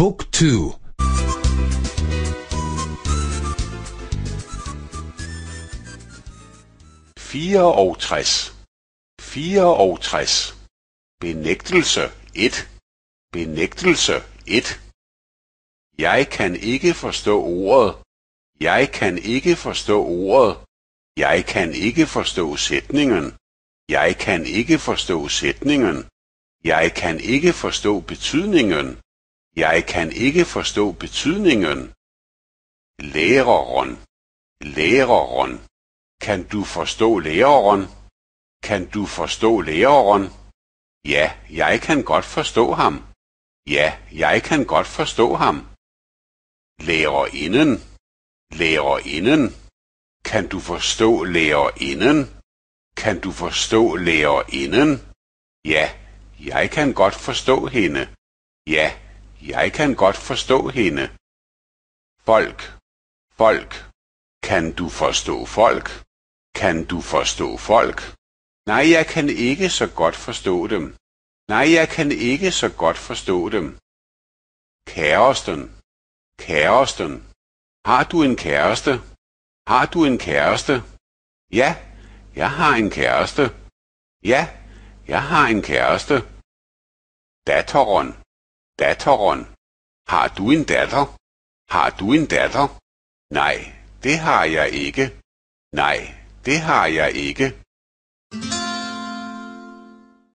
Book 2 64 64 Benægtelse 1. Benægtelse 1. Jeg kan ikke forstå ordet. Jeg kan ikke forstå ordet. Jeg kan ikke forstå sætningen. Jeg kan ikke forstå sætningen. Jeg kan ikke forstå betydningen. Jeg kan ikke forstå betydningen. Læreren, læreren. Kan du forstå læreren? Kan du forstå læreren? Ja, jeg kan godt forstå ham. Ja, jeg kan godt forstå ham. Lærerinden, lærerinden. Kan du forstå lærerinden? Kan du forstå lærerinden? Ja, jeg kan godt forstå hende. Ja, jeg kan godt forstå hende. Folk, folk. Kan du forstå folk? Kan du forstå folk? Nej, jeg kan ikke så godt forstå dem. Nej, jeg kan ikke så godt forstå dem. Kæresten. Kæresten. Har du en kæreste? Har du en kæreste? Ja, jeg har en kæreste. Ja, jeg har en kæreste. Datteren. Datteren. Har du en datter? Har du en datter? Nej, det har jeg ikke. Nej, det har jeg ikke.